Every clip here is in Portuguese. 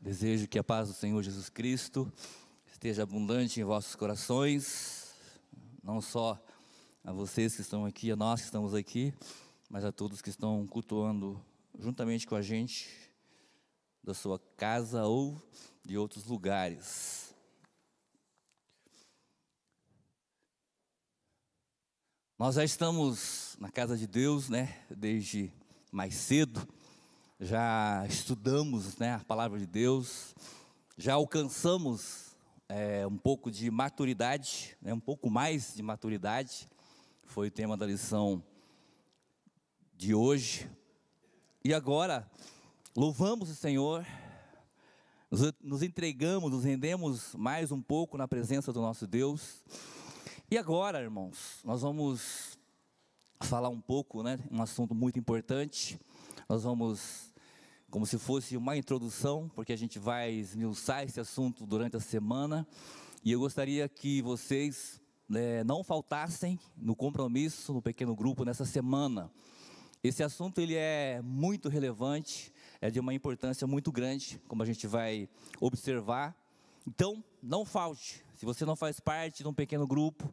Desejo que a paz do Senhor Jesus Cristo esteja abundante em vossos corações, não só a vocês que estão aqui, a nós que estamos aqui, mas a todos que estão cultuando juntamente com a gente da sua casa ou de outros lugares. Nós já estamos na casa de Deus, né, desde mais cedo já estudamos né, a palavra de Deus, já alcançamos é, um pouco de maturidade, né, um pouco mais de maturidade, foi o tema da lição de hoje. E agora, louvamos o Senhor, nos entregamos, nos rendemos mais um pouco na presença do nosso Deus. E agora, irmãos, nós vamos falar um pouco, né, um assunto muito importante. Nós vamos como se fosse uma introdução, porque a gente vai esmiuçar esse assunto durante a semana. E eu gostaria que vocês né, não faltassem no compromisso no pequeno grupo nessa semana. Esse assunto ele é muito relevante, é de uma importância muito grande, como a gente vai observar. Então, não falte. Se você não faz parte de um pequeno grupo,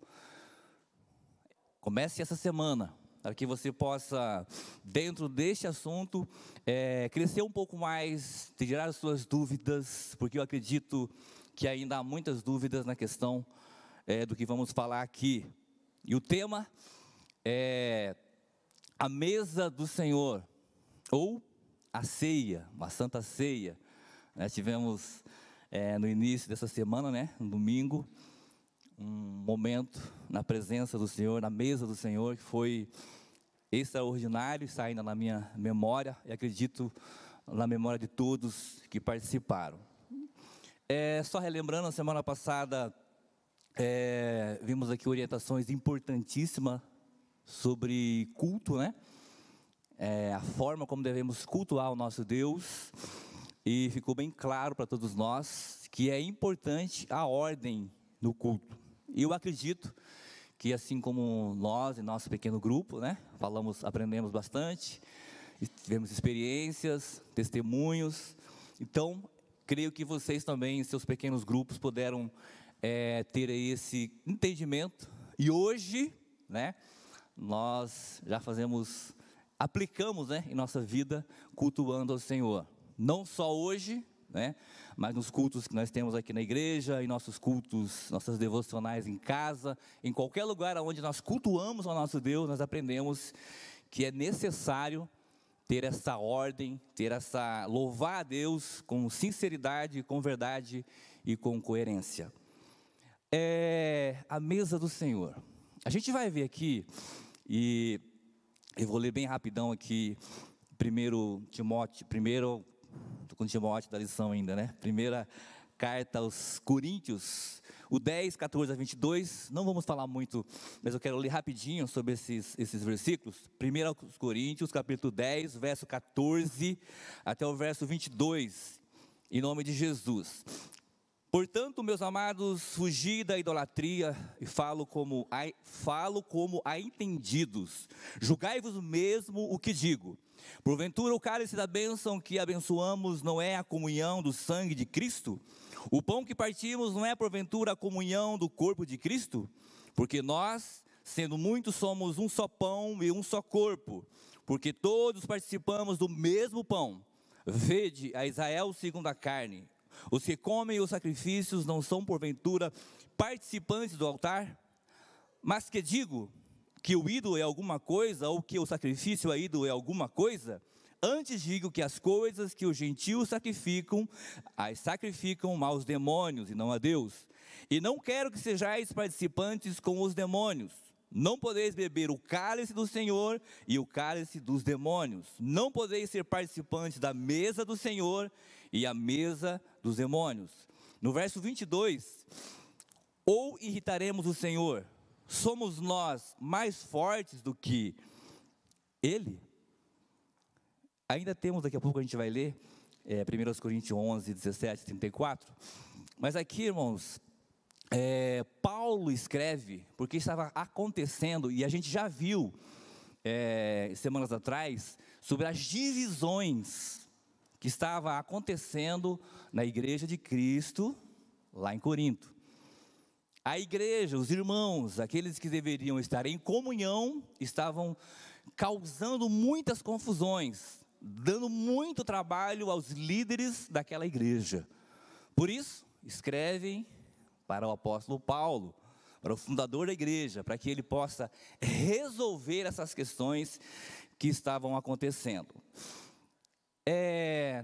comece essa semana para que você possa, dentro deste assunto, é, crescer um pouco mais, tirar as suas dúvidas, porque eu acredito que ainda há muitas dúvidas na questão é, do que vamos falar aqui. E o tema é a mesa do Senhor, ou a ceia, uma santa ceia. Nós tivemos é, no início dessa semana, né, no domingo, um momento na presença do Senhor, na mesa do Senhor, que foi extraordinário, está ainda na minha memória e acredito na memória de todos que participaram. É, só relembrando, a semana passada é, vimos aqui orientações importantíssimas sobre culto, né? É, a forma como devemos cultuar o nosso Deus. E ficou bem claro para todos nós que é importante a ordem no culto. E eu acredito que assim como nós, em nosso pequeno grupo, né, falamos, aprendemos bastante, tivemos experiências, testemunhos. Então, creio que vocês também, em seus pequenos grupos, puderam é, ter esse entendimento. E hoje, né, nós já fazemos, aplicamos né, em nossa vida, cultuando ao Senhor. Não só hoje, né? Mas nos cultos que nós temos aqui na igreja, em nossos cultos, nossas devocionais em casa, em qualquer lugar onde nós cultuamos ao nosso Deus, nós aprendemos que é necessário ter essa ordem, ter essa louvar a Deus com sinceridade, com verdade e com coerência. É a mesa do Senhor. A gente vai ver aqui e eu vou ler bem rapidão aqui primeiro Timóteo, primeiro estou com Timóteo da lição ainda, né? Primeira carta aos Coríntios, o 10, 14 a 22. Não vamos falar muito, mas eu quero ler rapidinho sobre esses, esses versículos. Primeira aos Coríntios, capítulo 10, verso 14 até o verso 22, em nome de Jesus. Portanto, meus amados, fugi da idolatria e falo como a, falo como a entendidos. Julgai-vos mesmo o que digo. Porventura, o cálice da bênção que abençoamos não é a comunhão do sangue de Cristo? O pão que partimos não é, porventura, a comunhão do corpo de Cristo? Porque nós, sendo muitos, somos um só pão e um só corpo, porque todos participamos do mesmo pão. Vede a Israel segundo a carne. Os que comem os sacrifícios não são, porventura, participantes do altar? Mas que digo, que o ídolo é alguma coisa ou que o sacrifício a ídolo é alguma coisa, Antes digo que as coisas que os gentios sacrificam, as sacrificam aos demônios e não a Deus. E não quero que sejais participantes com os demônios. Não podeis beber o cálice do Senhor e o cálice dos demônios. Não podeis ser participantes da mesa do Senhor e a mesa dos demônios. No verso 22, ou irritaremos o Senhor, Somos nós mais fortes do que ele? Ainda temos, daqui a pouco a gente vai ler, é, 1 Coríntios 11, 17, 34. Mas aqui, irmãos, é, Paulo escreve, porque estava acontecendo, e a gente já viu é, semanas atrás, sobre as divisões que estava acontecendo na igreja de Cristo, lá em Corinto. A igreja, os irmãos, aqueles que deveriam estar em comunhão, estavam causando muitas confusões, dando muito trabalho aos líderes daquela igreja. Por isso, escrevem para o apóstolo Paulo, para o fundador da igreja, para que ele possa resolver essas questões que estavam acontecendo. É...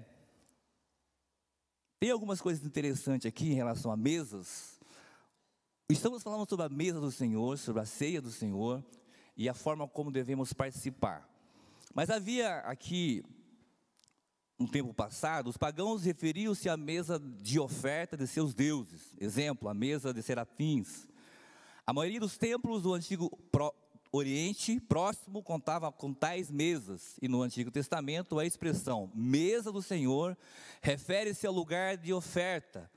Tem algumas coisas interessantes aqui em relação a mesas. Estamos falando sobre a mesa do Senhor, sobre a ceia do Senhor e a forma como devemos participar. Mas havia aqui, um tempo passado, os pagãos referiam-se à mesa de oferta de seus deuses. Exemplo, a mesa de serafins. A maioria dos templos do antigo Pro Oriente próximo contava com tais mesas, e no Antigo Testamento a expressão mesa do Senhor refere-se ao lugar de oferta.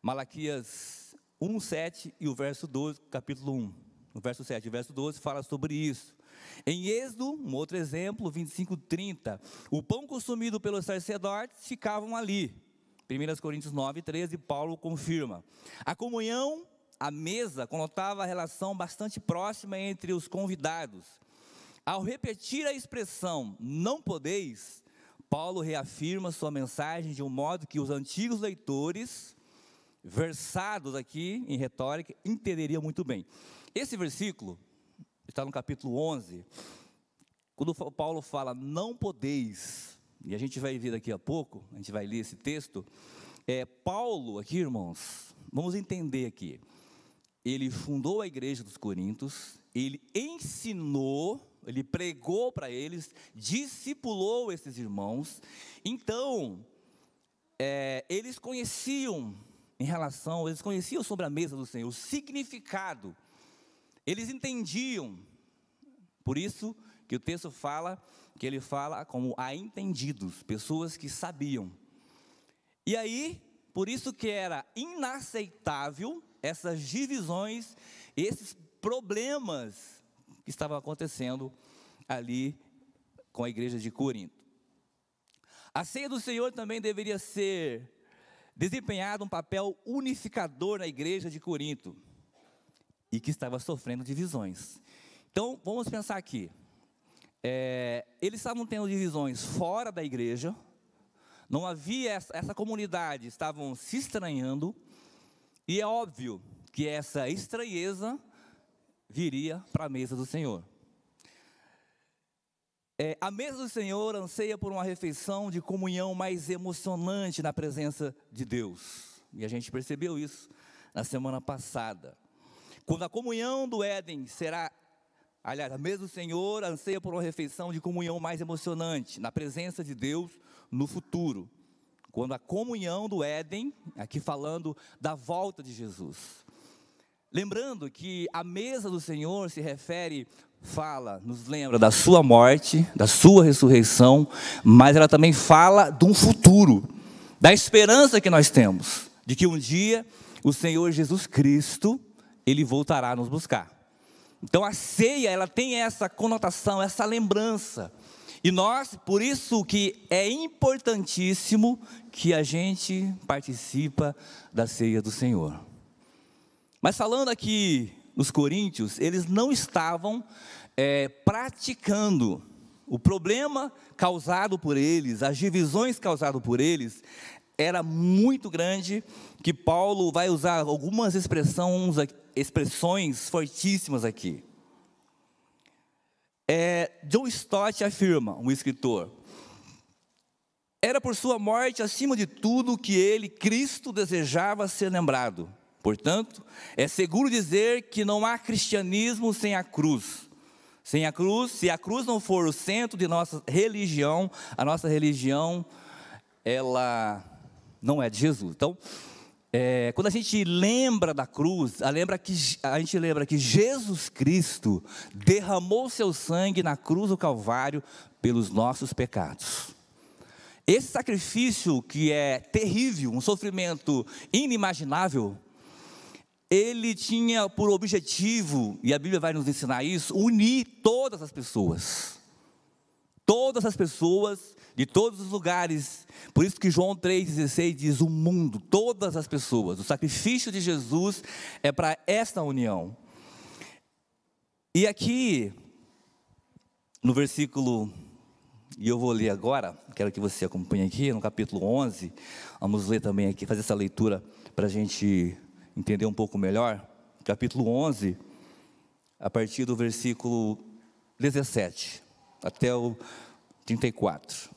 Malaquias 1, 7 e o verso 12, capítulo 1. O verso 7 e o verso 12 fala sobre isso. Em Êxodo, um outro exemplo, 25, 30. O pão consumido pelos sacerdotes ficavam ali. 1 Coríntios 9, 13, Paulo confirma. A comunhão, a mesa, conotava a relação bastante próxima entre os convidados. Ao repetir a expressão não podeis, Paulo reafirma sua mensagem de um modo que os antigos leitores versados aqui em retórica entenderiam muito bem. Esse versículo está no capítulo 11, quando Paulo fala não podeis, e a gente vai ver daqui a pouco, a gente vai ler esse texto, é Paulo aqui, irmãos, vamos entender aqui. Ele fundou a igreja dos Coríntios, ele ensinou, ele pregou para eles, discipulou esses irmãos. Então, é, eles conheciam em relação, eles conheciam sobre a mesa do Senhor, o significado. Eles entendiam. Por isso que o texto fala que ele fala como a entendidos, pessoas que sabiam. E aí, por isso que era inaceitável essas divisões, esses problemas que estavam acontecendo ali com a igreja de Corinto. A ceia do Senhor também deveria ser desempenhado um papel unificador na igreja de Corinto e que estava sofrendo divisões. Então, vamos pensar aqui. É, eles estavam tendo divisões fora da igreja, não havia essa, essa comunidade, estavam se estranhando, e é óbvio que essa estranheza viria para a mesa do Senhor. É, a mesa do Senhor anseia por uma refeição de comunhão mais emocionante na presença de Deus. E a gente percebeu isso na semana passada. Quando a comunhão do Éden será, aliás, a mesa do Senhor anseia por uma refeição de comunhão mais emocionante na presença de Deus no futuro. Quando a comunhão do Éden, aqui falando da volta de Jesus. Lembrando que a mesa do Senhor se refere fala, nos lembra da sua morte, da sua ressurreição, mas ela também fala de um futuro, da esperança que nós temos, de que um dia o Senhor Jesus Cristo, ele voltará a nos buscar. Então a ceia, ela tem essa conotação, essa lembrança. E nós, por isso que é importantíssimo que a gente participa da ceia do Senhor. Mas falando aqui os coríntios, eles não estavam é, praticando. O problema causado por eles, as divisões causadas por eles, era muito grande, que Paulo vai usar algumas expressões, expressões fortíssimas aqui. É, John Stott afirma, um escritor, era por sua morte, acima de tudo, que ele, Cristo, desejava ser lembrado. Portanto, é seguro dizer que não há cristianismo sem a cruz. Sem a cruz, se a cruz não for o centro de nossa religião, a nossa religião, ela não é de Jesus. Então, é, quando a gente lembra da cruz, a, lembra que, a gente lembra que Jesus Cristo derramou seu sangue na cruz do Calvário pelos nossos pecados. Esse sacrifício que é terrível, um sofrimento inimaginável, ele tinha por objetivo, e a Bíblia vai nos ensinar isso, unir todas as pessoas. Todas as pessoas de todos os lugares. Por isso que João 3,16 diz: o mundo, todas as pessoas. O sacrifício de Jesus é para esta união. E aqui, no versículo, e eu vou ler agora, quero que você acompanhe aqui, no capítulo 11, vamos ler também aqui, fazer essa leitura para a gente entender um pouco melhor, capítulo 11, a partir do versículo 17 até o 34.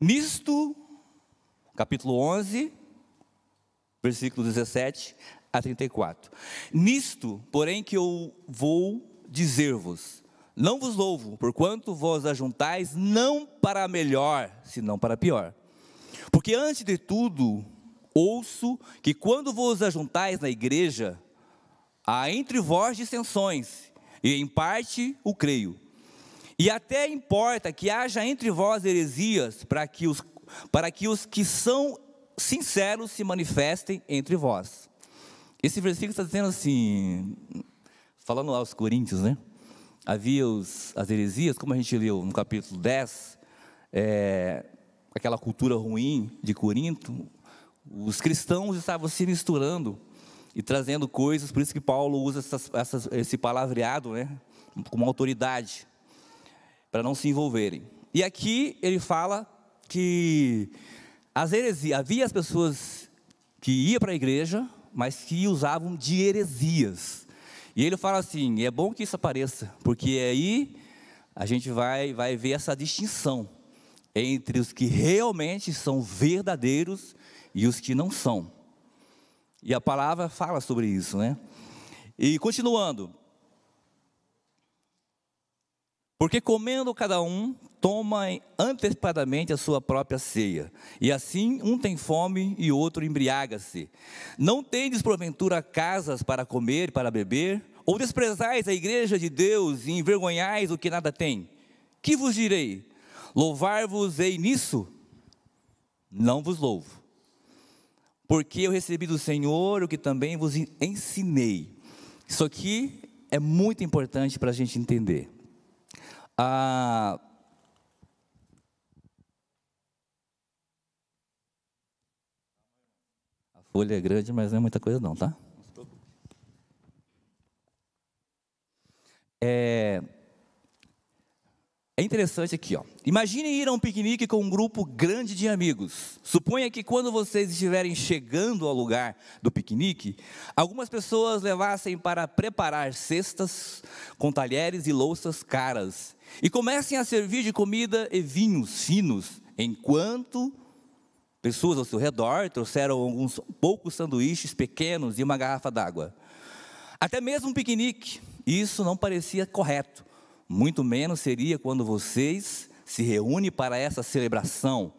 Nisto, capítulo 11, versículo 17 a 34. Nisto, porém, que eu vou dizer-vos, não vos louvo, porquanto vós ajuntais não para melhor, senão para pior. Porque antes de tudo, Ouço que quando vos ajuntais na igreja, há entre vós dissensões, e em parte o creio. E até importa que haja entre vós heresias, para que os, para que, os que são sinceros se manifestem entre vós. Esse versículo está dizendo assim, falando lá aos Coríntios, né? Havia os, as heresias, como a gente leu no capítulo 10, é, aquela cultura ruim de Corinto, os cristãos estavam se misturando e trazendo coisas, por isso que Paulo usa essas, essas, esse palavreado né, como autoridade, para não se envolverem. E aqui ele fala que as heresias, havia as pessoas que iam para a igreja, mas que usavam de heresias. E ele fala assim: é bom que isso apareça, porque aí a gente vai, vai ver essa distinção entre os que realmente são verdadeiros e os que não são. E a palavra fala sobre isso, né? E continuando. Porque comendo cada um, toma antecipadamente a sua própria ceia. E assim um tem fome e outro embriaga-se. Não tendes porventura casas para comer e para beber? Ou desprezais a igreja de Deus e envergonhais o que nada tem? Que vos direi? Louvar-vos-ei nisso? Não vos louvo. Porque eu recebi do Senhor o que também vos ensinei. Isso aqui é muito importante para a gente entender. Ah, a folha é grande, mas não é muita coisa não, tá? É, é interessante aqui, ó. Imagine ir a um piquenique com um grupo grande de amigos. Suponha que quando vocês estiverem chegando ao lugar do piquenique, algumas pessoas levassem para preparar cestas com talheres e louças caras e comecem a servir de comida e vinhos finos, enquanto pessoas ao seu redor trouxeram alguns poucos sanduíches pequenos e uma garrafa d'água. Até mesmo um piquenique, isso não parecia correto muito menos seria quando vocês se reúnem para essa celebração.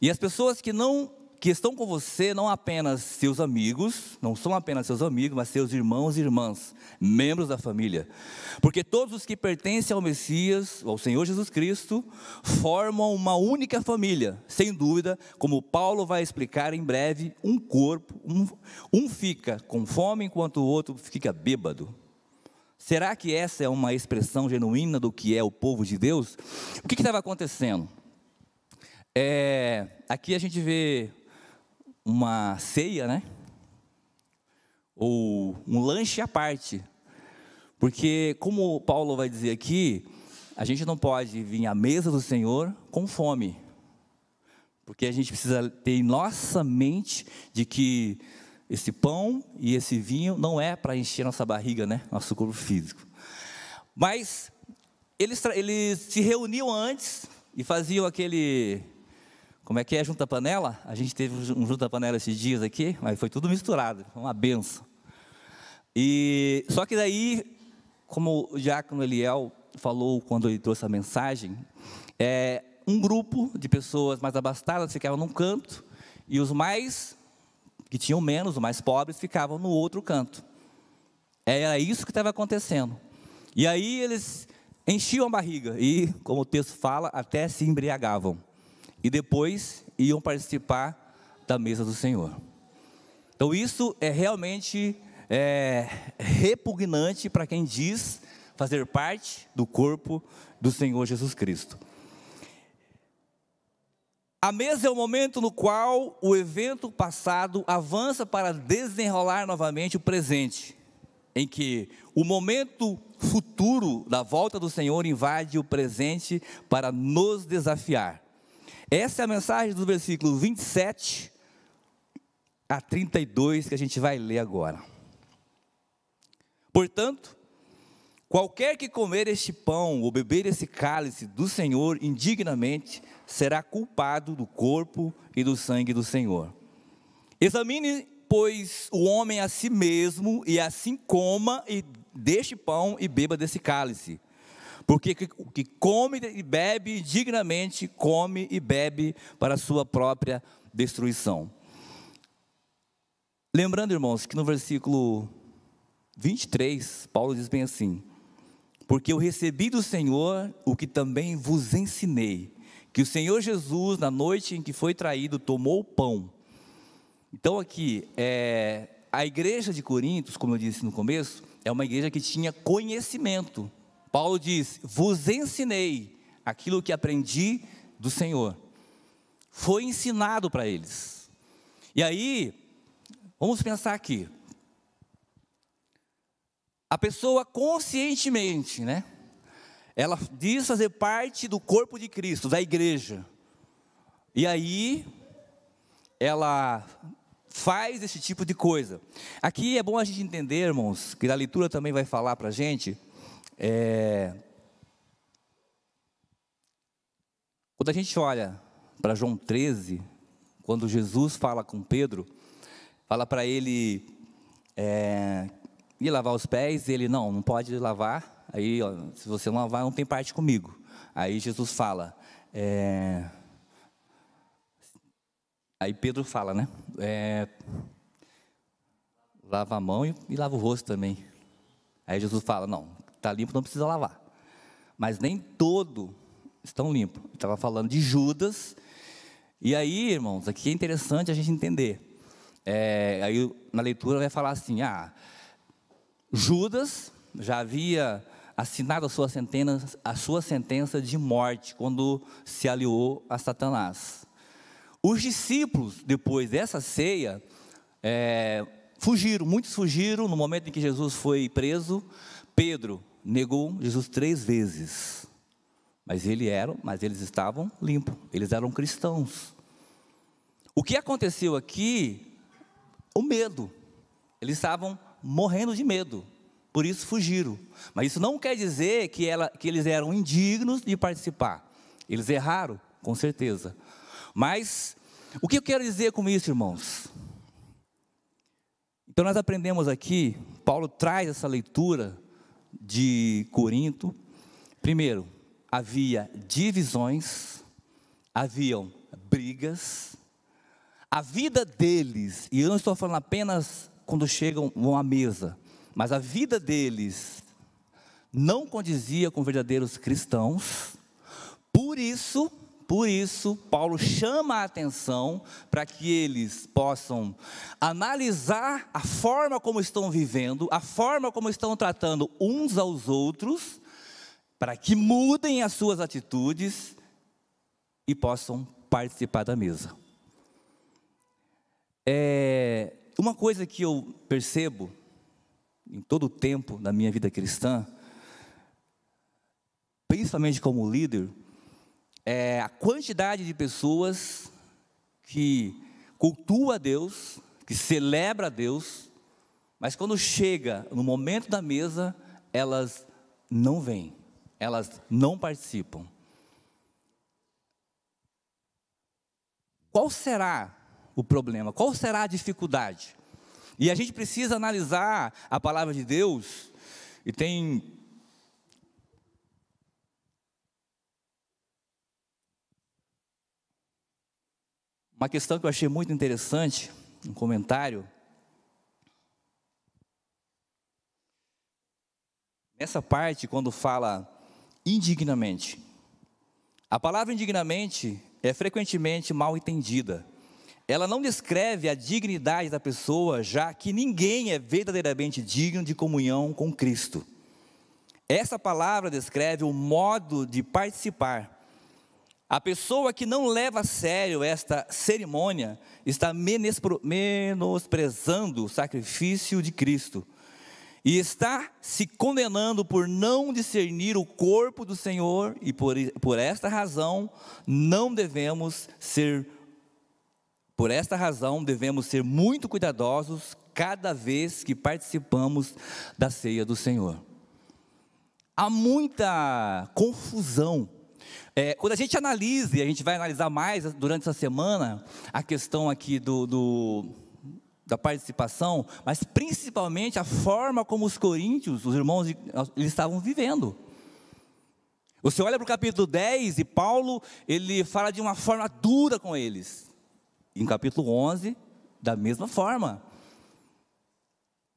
E as pessoas que não que estão com você não apenas seus amigos, não são apenas seus amigos, mas seus irmãos e irmãs, membros da família. Porque todos os que pertencem ao Messias, ao Senhor Jesus Cristo, formam uma única família, sem dúvida, como Paulo vai explicar em breve, um corpo, um, um fica com fome enquanto o outro fica bêbado. Será que essa é uma expressão genuína do que é o povo de Deus? O que estava acontecendo? É, aqui a gente vê uma ceia, né? Ou um lanche à parte. Porque, como Paulo vai dizer aqui, a gente não pode vir à mesa do Senhor com fome. Porque a gente precisa ter em nossa mente de que esse pão e esse vinho não é para encher nossa barriga, né? Nosso corpo físico. Mas eles, eles se reuniam antes e faziam aquele. Como é que é? Junta panela? A gente teve um junta panela esses dias aqui, mas foi tudo misturado, uma benção. E, só que daí, como o Diácono Eliel falou quando ele trouxe a mensagem, é, um grupo de pessoas mais abastadas ficavam num canto e os mais que tinham menos, os mais pobres ficavam no outro canto. Era isso que estava acontecendo. E aí eles enchiam a barriga e, como o texto fala, até se embriagavam. E depois iam participar da mesa do Senhor. Então isso é realmente é, repugnante para quem diz fazer parte do corpo do Senhor Jesus Cristo. A mesa é o momento no qual o evento passado avança para desenrolar novamente o presente, em que o momento futuro da volta do Senhor invade o presente para nos desafiar. Essa é a mensagem do versículo 27 a 32 que a gente vai ler agora. Portanto, qualquer que comer este pão ou beber esse cálice do Senhor indignamente, será culpado do corpo e do sangue do Senhor. Examine, pois, o homem a si mesmo, e assim coma e deixe pão e beba desse cálice. Porque o que come e bebe dignamente, come e bebe para a sua própria destruição. Lembrando, irmãos, que no versículo 23, Paulo diz bem assim: Porque eu recebi do Senhor o que também vos ensinei que o Senhor Jesus, na noite em que foi traído, tomou o pão. Então, aqui, é, a igreja de Corintos, como eu disse no começo, é uma igreja que tinha conhecimento. Paulo diz: Vos ensinei aquilo que aprendi do Senhor. Foi ensinado para eles. E aí, vamos pensar aqui. A pessoa conscientemente, né? ela diz fazer parte do corpo de Cristo, da igreja. E aí, ela faz esse tipo de coisa. Aqui é bom a gente entender, irmãos, que a leitura também vai falar para a gente. É... Quando a gente olha para João 13, quando Jesus fala com Pedro, fala para ele é, ir lavar os pés, e ele não, não pode lavar, Aí, ó, se você não lavar, não tem parte comigo. Aí Jesus fala. É... Aí Pedro fala, né? É... Lava a mão e, e lava o rosto também. Aí Jesus fala: não, está limpo, não precisa lavar. Mas nem todo estão limpo. Estava falando de Judas. E aí, irmãos, aqui é interessante a gente entender. É, aí na leitura vai falar assim: ah, Judas já havia assinado a sua sentença, a sua sentença de morte quando se aliou a Satanás. Os discípulos, depois dessa ceia, é, fugiram, muitos fugiram no momento em que Jesus foi preso. Pedro negou Jesus três vezes, mas ele era, mas eles estavam limpos, eles eram cristãos. O que aconteceu aqui? O medo. Eles estavam morrendo de medo por isso fugiram. Mas isso não quer dizer que, ela, que eles eram indignos de participar. Eles erraram, com certeza. Mas o que eu quero dizer com isso, irmãos? Então nós aprendemos aqui, Paulo traz essa leitura de Corinto. Primeiro, havia divisões, haviam brigas. A vida deles, e eu não estou falando apenas quando chegam à mesa, mas a vida deles não condizia com verdadeiros cristãos. Por isso, por isso, Paulo chama a atenção para que eles possam analisar a forma como estão vivendo, a forma como estão tratando uns aos outros, para que mudem as suas atitudes e possam participar da mesa. É, uma coisa que eu percebo em todo o tempo da minha vida cristã, principalmente como líder, é a quantidade de pessoas que cultua a Deus, que celebra a Deus, mas quando chega no momento da mesa, elas não vêm, elas não participam. Qual será o problema? Qual será a dificuldade? E a gente precisa analisar a palavra de Deus, e tem. Uma questão que eu achei muito interessante, um comentário. Nessa parte, quando fala indignamente, a palavra indignamente é frequentemente mal entendida. Ela não descreve a dignidade da pessoa, já que ninguém é verdadeiramente digno de comunhão com Cristo. Essa palavra descreve o modo de participar. A pessoa que não leva a sério esta cerimônia está menosprezando o sacrifício de Cristo e está se condenando por não discernir o corpo do Senhor, e por, por esta razão não devemos ser por esta razão, devemos ser muito cuidadosos cada vez que participamos da ceia do Senhor. Há muita confusão. É, quando a gente analisa, e a gente vai analisar mais durante essa semana, a questão aqui do, do da participação, mas principalmente a forma como os coríntios, os irmãos, eles estavam vivendo. Você olha para o capítulo 10 e Paulo, ele fala de uma forma dura com eles. Em capítulo 11, da mesma forma.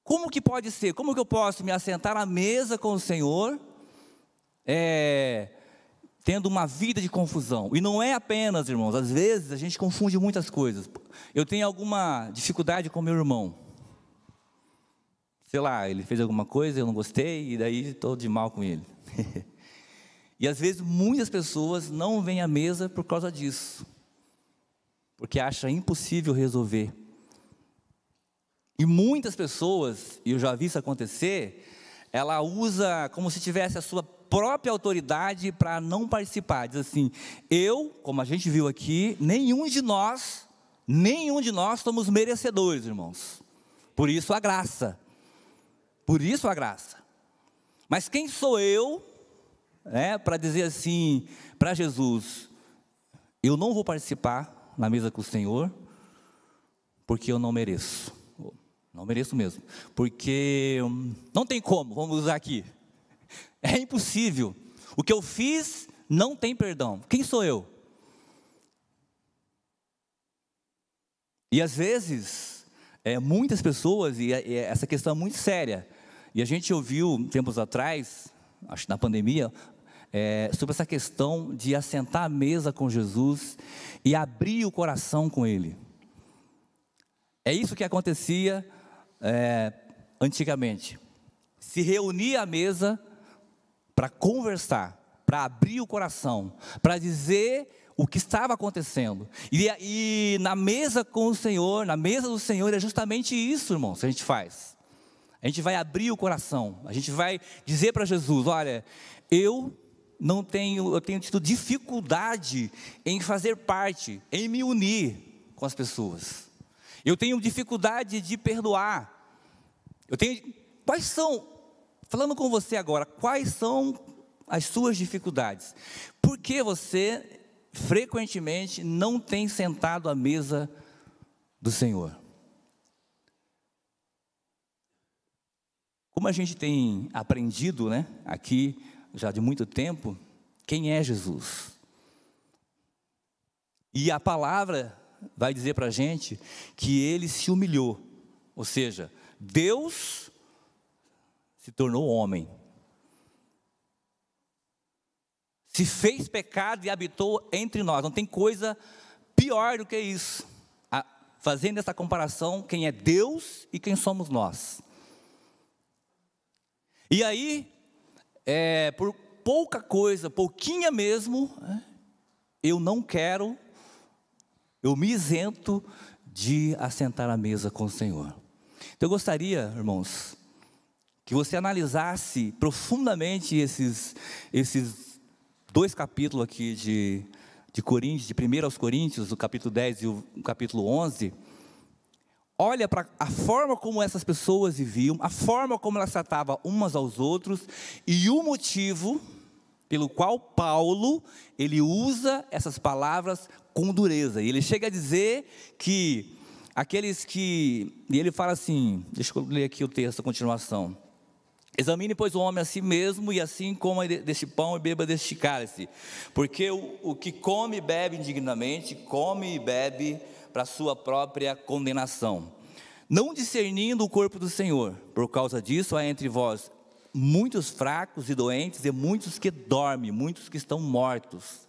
Como que pode ser? Como que eu posso me assentar à mesa com o Senhor, é, tendo uma vida de confusão? E não é apenas, irmãos, às vezes a gente confunde muitas coisas. Eu tenho alguma dificuldade com meu irmão. Sei lá, ele fez alguma coisa, eu não gostei, e daí estou de mal com ele. e às vezes muitas pessoas não vêm à mesa por causa disso porque acha impossível resolver. E muitas pessoas, e eu já vi isso acontecer, ela usa como se tivesse a sua própria autoridade para não participar. Diz assim: eu, como a gente viu aqui, nenhum de nós, nenhum de nós somos merecedores, irmãos. Por isso a graça. Por isso a graça. Mas quem sou eu, né, para dizer assim para Jesus: eu não vou participar, na mesa com o Senhor, porque eu não mereço. Não mereço mesmo. Porque hum, não tem como, vamos usar aqui. É impossível. O que eu fiz não tem perdão. Quem sou eu? E às vezes, é, muitas pessoas, e, é, e é, essa questão é muito séria, e a gente ouviu tempos atrás, acho que na pandemia, é, sobre essa questão de assentar a mesa com Jesus e abrir o coração com Ele. É isso que acontecia é, antigamente. Se reunia à mesa para conversar, para abrir o coração, para dizer o que estava acontecendo. E, e, na mesa com o Senhor, na mesa do Senhor, é justamente isso, irmãos, que a gente faz. A gente vai abrir o coração, a gente vai dizer para Jesus: Olha, eu não tenho, eu tenho tido dificuldade em fazer parte, em me unir com as pessoas. Eu tenho dificuldade de perdoar. Eu tenho quais são falando com você agora, quais são as suas dificuldades? Por que você frequentemente não tem sentado à mesa do Senhor? Como a gente tem aprendido, né, aqui já de muito tempo, quem é Jesus. E a palavra vai dizer para a gente que ele se humilhou, ou seja, Deus se tornou homem, se fez pecado e habitou entre nós. Não tem coisa pior do que isso. fazendo essa comparação, quem é Deus e quem somos nós. E aí, é, por pouca coisa, pouquinha mesmo, né, eu não quero, eu me isento de assentar à mesa com o Senhor. Então eu gostaria, irmãos, que você analisasse profundamente esses, esses dois capítulos aqui de, de Coríntios, de 1 aos Coríntios, o capítulo 10 e o capítulo 11, olha para a forma como essas pessoas viviam, a forma como elas tratavam umas aos outros e o motivo pelo qual Paulo ele usa essas palavras com dureza. Ele chega a dizer que aqueles que e ele fala assim, deixa eu ler aqui o texto a continuação. Examine, pois, o homem a si mesmo, e assim coma deste pão e beba deste cálice. Porque o, o que come e bebe indignamente, come e bebe para sua própria condenação. Não discernindo o corpo do Senhor, por causa disso há entre vós muitos fracos e doentes, e muitos que dormem, muitos que estão mortos.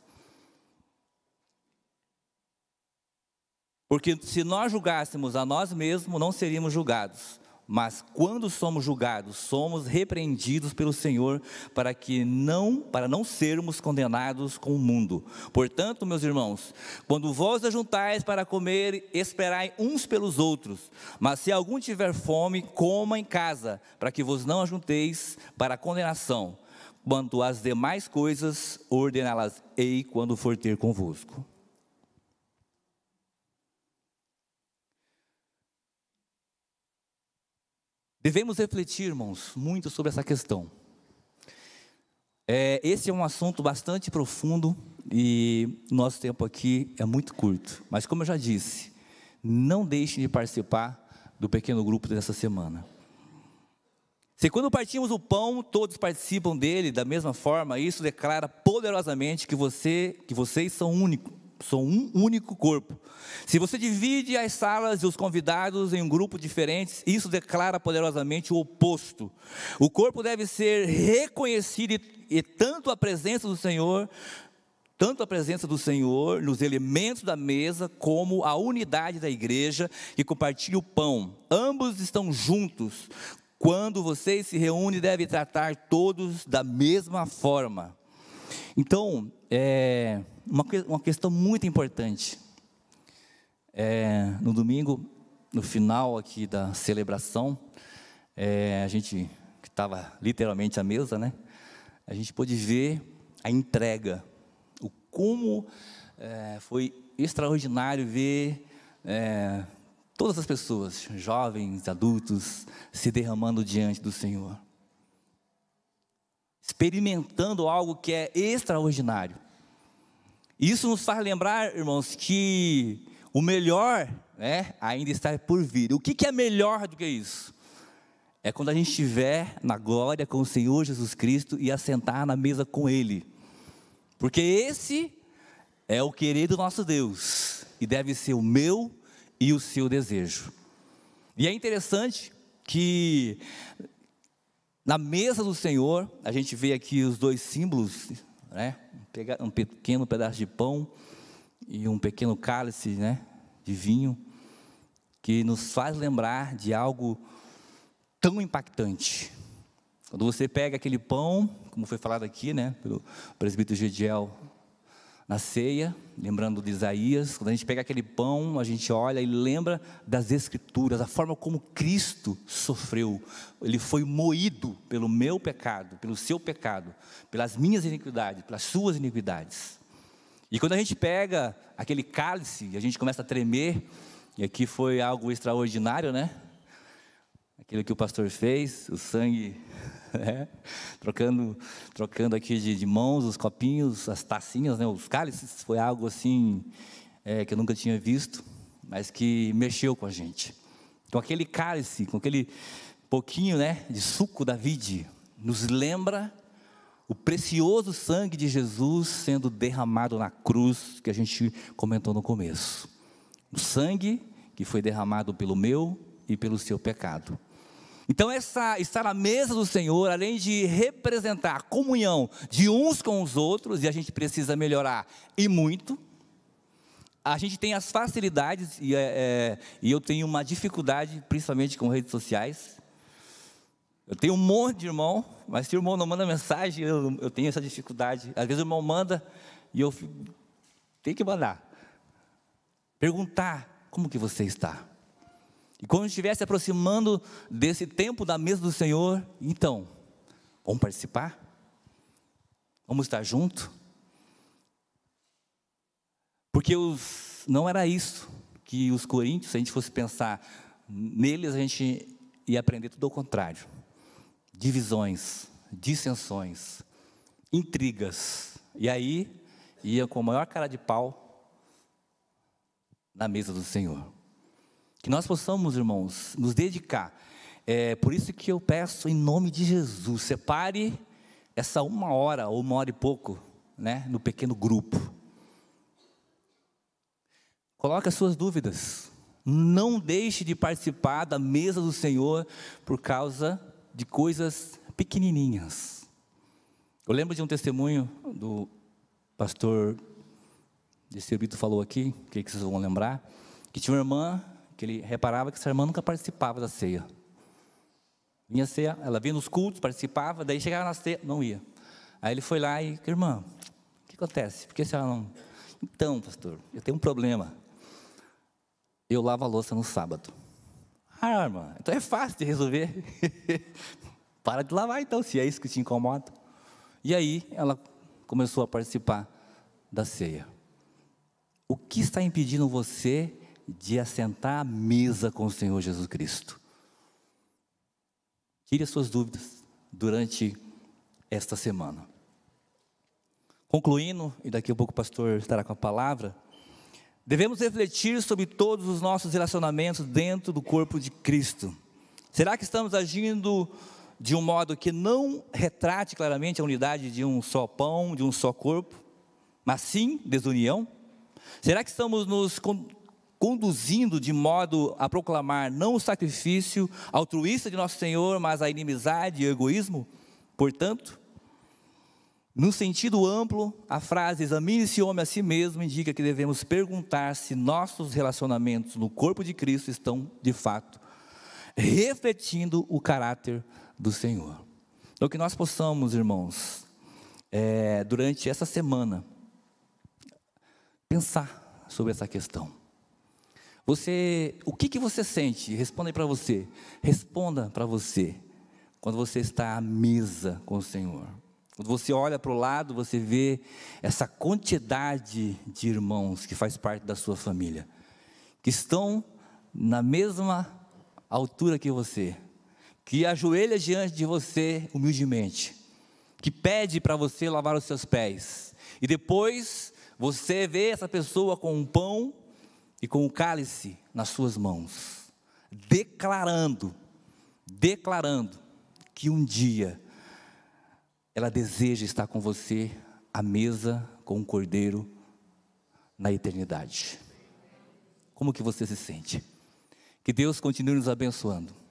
Porque se nós julgássemos a nós mesmos, não seríamos julgados. Mas quando somos julgados, somos repreendidos pelo Senhor para que não, para não sermos condenados com o mundo. Portanto, meus irmãos, quando vós ajuntais para comer, esperai uns pelos outros. Mas se algum tiver fome, coma em casa, para que vos não ajunteis para condenação. Quanto às demais coisas, ordená-las-ei quando for ter convosco. Devemos refletir, irmãos, muito sobre essa questão. É, esse é um assunto bastante profundo e nosso tempo aqui é muito curto. Mas, como eu já disse, não deixem de participar do pequeno grupo dessa semana. Se quando partimos o pão, todos participam dele da mesma forma, isso declara poderosamente que, você, que vocês são únicos são um único corpo. Se você divide as salas e os convidados em um grupo diferentes, isso declara poderosamente o oposto. O corpo deve ser reconhecido e, e tanto a presença do Senhor, tanto a presença do Senhor nos elementos da mesa, como a unidade da igreja que compartilha o pão. Ambos estão juntos. Quando vocês se reúnem, devem tratar todos da mesma forma. Então, é uma, uma questão muito importante. É, no domingo, no final aqui da celebração, é, a gente que estava literalmente à mesa, né? A gente pôde ver a entrega, o como é, foi extraordinário ver é, todas as pessoas, jovens, adultos, se derramando diante do Senhor experimentando algo que é extraordinário. Isso nos faz lembrar, irmãos, que o melhor né, ainda está por vir. O que, que é melhor do que isso? É quando a gente estiver na glória com o Senhor Jesus Cristo e assentar na mesa com Ele. Porque esse é o querer do nosso Deus e deve ser o meu e o seu desejo. E é interessante que na mesa do Senhor, a gente vê aqui os dois símbolos, né? um pequeno pedaço de pão e um pequeno cálice né? de vinho, que nos faz lembrar de algo tão impactante. Quando você pega aquele pão, como foi falado aqui, né, pelo presbítero Gediel na ceia, lembrando de Isaías, quando a gente pega aquele pão, a gente olha e lembra das Escrituras, a forma como Cristo sofreu. Ele foi moído pelo meu pecado, pelo seu pecado, pelas minhas iniquidades, pelas suas iniquidades. E quando a gente pega aquele cálice e a gente começa a tremer, e aqui foi algo extraordinário, né? Aquilo que o pastor fez, o sangue né? trocando, trocando aqui de, de, mãos os copinhos, as tacinhas, né? os cálices. Foi algo assim é, que eu nunca tinha visto, mas que mexeu com a gente. Então, aquele cálice, com aquele pouquinho né, de suco da vide, nos lembra o precioso sangue de Jesus sendo derramado na cruz, que a gente comentou no começo. O sangue que foi derramado pelo meu e pelo seu pecado. Então, essa, estar à mesa do Senhor, além de representar a comunhão de uns com os outros, e a gente precisa melhorar e muito, a gente tem as facilidades, e, é, é, e eu tenho uma dificuldade, principalmente com redes sociais. Eu tenho um monte de irmão, mas se o irmão não manda mensagem, eu, eu tenho essa dificuldade. Às vezes o irmão manda e eu tenho que mandar. Perguntar como que você está. E quando estiver se aproximando desse tempo da mesa do Senhor, então, vamos participar? Vamos estar junto? Porque os, não era isso que os coríntios, se a gente fosse pensar neles, a gente ia aprender tudo ao contrário. Divisões, dissensões, intrigas. E aí, ia com a maior cara de pau na mesa do Senhor. Que nós possamos, irmãos, nos dedicar. É por isso que eu peço em nome de Jesus, separe essa uma hora ou uma hora e pouco, né, no pequeno grupo. Coloque as suas dúvidas. Não deixe de participar da mesa do Senhor por causa de coisas pequenininhas. Eu lembro de um testemunho do pastor Descerito falou aqui, que vocês vão lembrar, que tinha uma irmã que ele reparava que sua irmã nunca participava da ceia. Vinha ceia, ela vinha nos cultos, participava, daí chegava na ceia, não ia. Aí ele foi lá e, irmã, o que acontece? Por que a senhora não. Então, pastor, eu tenho um problema. Eu lavo a louça no sábado. Ah, irmã, então é fácil de resolver. Para de lavar então, se é isso que te incomoda. E aí ela começou a participar da ceia. O que está impedindo você de assentar à mesa com o Senhor Jesus Cristo. Tire as suas dúvidas durante esta semana. Concluindo, e daqui a pouco o pastor estará com a palavra, devemos refletir sobre todos os nossos relacionamentos dentro do corpo de Cristo. Será que estamos agindo de um modo que não retrate claramente a unidade de um só pão, de um só corpo, mas sim desunião? Será que estamos nos conduzindo de modo a proclamar não o sacrifício altruísta de nosso Senhor, mas a inimizade e egoísmo? Portanto, no sentido amplo, a frase examine-se homem a si mesmo indica que devemos perguntar se nossos relacionamentos no corpo de Cristo estão, de fato, refletindo o caráter do Senhor. Então, que nós possamos, irmãos, é, durante essa semana, pensar sobre essa questão. Você, o que, que você sente? Responda para você. Responda para você. Quando você está à mesa com o Senhor. Quando você olha para o lado, você vê essa quantidade de irmãos que faz parte da sua família, que estão na mesma altura que você, que ajoelha diante de você humildemente, que pede para você lavar os seus pés, e depois você vê essa pessoa com um pão e com o cálice nas suas mãos, declarando, declarando que um dia ela deseja estar com você à mesa com o Cordeiro na eternidade. Como que você se sente? Que Deus continue nos abençoando.